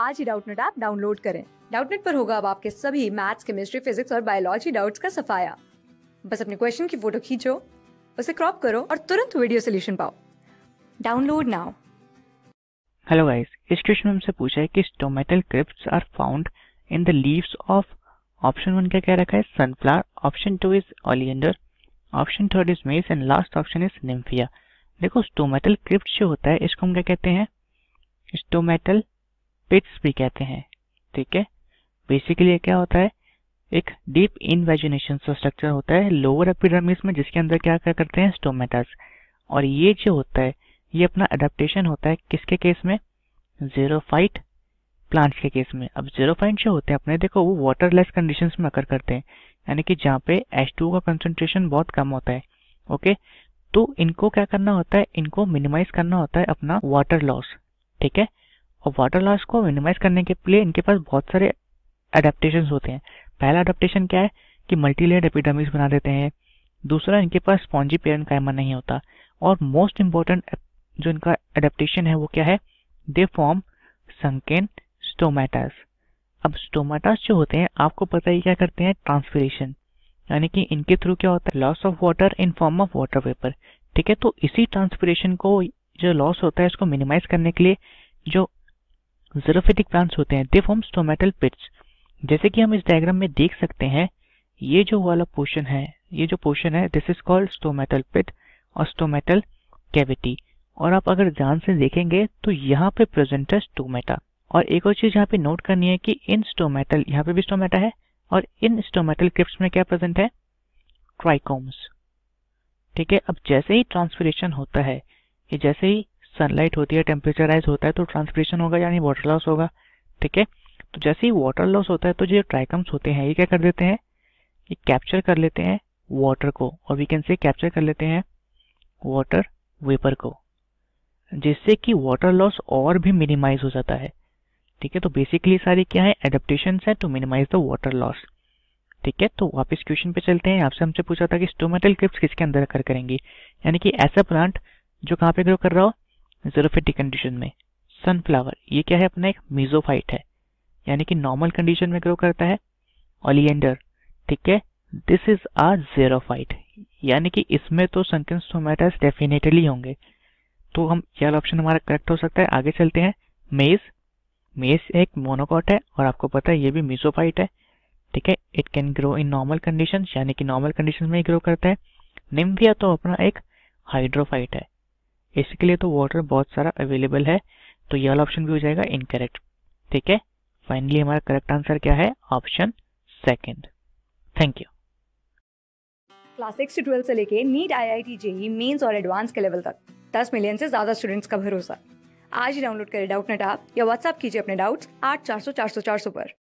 आज ही Doubtnut app download करें डाउटनेट पर होगा अब आपके सभी मैथ्स केमिस्ट्री फिजिक्स और बायोलॉजी डाउट्स का सफाया बस अपने क्वेश्चन की फोटो खींचो उसे क्रॉप करो और तुरंत वीडियो सोल्यूशन पाओ डाउनलोड नाउ हेलो गाइस इस क्वेश्चन में हमसे पूछा है कि stomatal crypts are found in the leaves of option one क्या कह रखा है sunflower option two is oleander option third is maize and last option is nymphaea देखो स्टोमेटल क्रिप्ट जो होता है इसको हम क्या कहते हैं स्टोमेटल पिट्स भी कहते हैं ठीक है बेसिकली क्या होता है एक डीप इनवेजिनेशन स्ट्रक्चर होता है लोअर एपिडर्मिस में जिसके अंदर क्या क्या करते हैं स्टोमेटस और ये जो होता है ये अपना अडेप्टेशन होता है किसके केस में जीरो प्लांट्स के केस में अब जीरोफाइट जो होते हैं अपने देखो वो वाटरलेस कंडीशंस में अकर करते हैं यानी कि जहाँ पे H2 का कंसेंट्रेशन बहुत कम होता है ओके तो इनको क्या करना होता है इनको मिनिमाइज करना होता है अपना वाटर लॉस ठीक है और वाटर लॉस को मिनिमाइज करने के लिए इनके पास बहुत सारे अडेप्टेशन होते हैं पहला अडेप्टेशन क्या है कि मल्टीलेयर लेयर बना देते हैं दूसरा इनके पास स्पॉन्जी पेरन कायमा नहीं होता और मोस्ट इम्पॉर्टेंट जो इनका अडेप्टेशन है वो क्या है दे फॉर्म संकेन स्टोमेटास अब स्टोमेटास जो होते हैं आपको पता ही क्या करते हैं ट्रांसफरेशन यानी कि इनके थ्रू क्या होता है loss of water in form of water vapour ठीक है तो इसी ट्रांसफरेशन को जो लॉस होता है उसको मिनिमाइज करने के लिए जो जेरोफेटिक प्लांट्स होते हैं दे फॉर्म स्टोमेटल पिट्स जैसे कि हम इस डायग्राम में देख सकते हैं ये जो वाला पोर्शन है ये जो पोर्शन है this is called stomatal pit और स्टोमेटल कैविटी और आप अगर ध्यान से देखेंगे तो यहाँ पे प्रेजेंट है स्टोमेटा और एक और चीज यहाँ पे नोट करनी है कि इन स्टोमेटल यहाँ पे भी स्टोमेटा है और इन स्टोमेटल क्रिप्स में क्या प्रेजेंट है ट्राइकोम्स ठीक है अब जैसे ही ट्रांसफरेशन होता है ये जैसे ही सनलाइट होती है टेम्परेचराइज होता है तो ट्रांसपरेशन होगा यानी वाटर लॉस होगा ठीक है तो जैसे ही वाटर लॉस होता है तो जो ट्राइकम्स होते हैं ये क्या कर देते हैं ये कैप्चर कर लेते हैं वाटर को और वी कैन से कैप्चर कर लेते हैं वाटर वेपर को जिससे कि वाटर लॉस और भी मिनिमाइज हो जाता है ठीक है तो बेसिकली सारी क्या है एडेप्टेशन है to minimise the water loss ठीक है तो वापस क्वेश्चन पे चलते हैं आपसे हमसे पूछा था कि स्टोमेटल क्रिप्स किसके अंदर कर करेंगी यानी कि ऐसा प्लांट जो कहाँ पे ग्रो कर रहा हो जेरोफिटिक कंडीशन में सनफ्लावर ये क्या है अपना एक मीजोफाइट है यानी कि नॉर्मल कंडीशन में ग्रो करता है ओलियंडर ठीक है दिस इज आर जेरोफाइट यानी कि इसमें तो संकिन टोमेटस डेफिनेटली होंगे तो हम क्या ऑप्शन हमारा करेक्ट हो सकता है आगे चलते हैं मेज मेज एक मोनोकॉट है और आपको पता है ये भी मीजोफाइट है ठीक है it can grow in normal condition यानी कि नॉर्मल कंडीशन में ही ग्रो करता है निम्बिया तो अपना एक हाइड्रोफाइट है इसके लिए तो वाटर बहुत सारा अवेलेबल है तो ये वाला ऑप्शन भी हो जाएगा इनकरेक्ट ठीक है फाइनली हमारा करेक्ट आंसर क्या है option second thank you class six से ट्वेल्थ से लेके NEET I I T JEE mains और एडवांस के लेवल तक दस मिलियन से ज्यादा स्टूडेंट्स का भरोसा आज ही डाउनलोड करें डाउट नेट आप या व्हाट्सएप कीजिए अपने डाउट्स आठ चार सौ चार सौ चार सौ पर